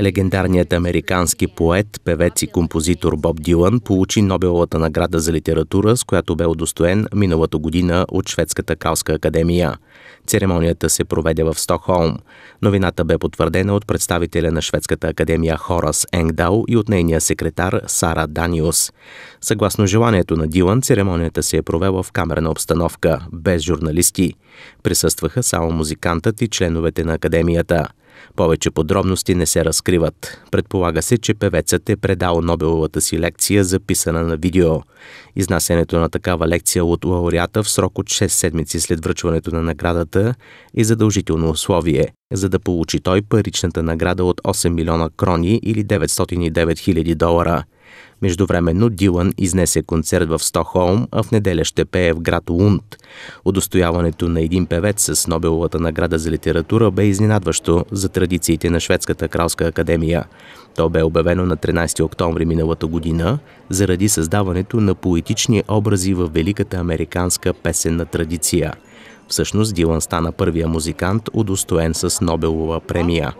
Легендарният американски поет, певец и композитор Боб Дилан получи Нобеловата награда за литература, с която бе удостоен миналата година от Шведската Кралска академия. Церемонията се проведе в Стокхолм. Новината бе потвърдена от представителя на Шведската академия Хорас Енгдал и от нейния секретар Сара Даниус. Съгласно желанието на Дилан, церемонията се е провела в камерна обстановка, без журналисти. Присъстваха само музикантът и членовете на академията – повече подробности не се разкриват. Предполага се, че певецът е предал Нобеловата си лекция, записана на видео. Изнасянето на такава лекция от лауреата в срок от 6 седмици след връчването на наградата е задължително условие, за да получи той паричната награда от 8 милиона крони или 909 хиляди долара – Междувременно Дилан изнесе концерт в Стохолм, а в неделя ще пее в град Лунд. Удостояването на един певец с Нобеловата награда за литература бе изненадващо за традициите на Шведската кралска академия. То бе обявено на 13 октомври миналата година заради създаването на поетични образи в великата американска песенна традиция. Всъщност Дилан стана първия музикант, удостоен с Нобелова премия.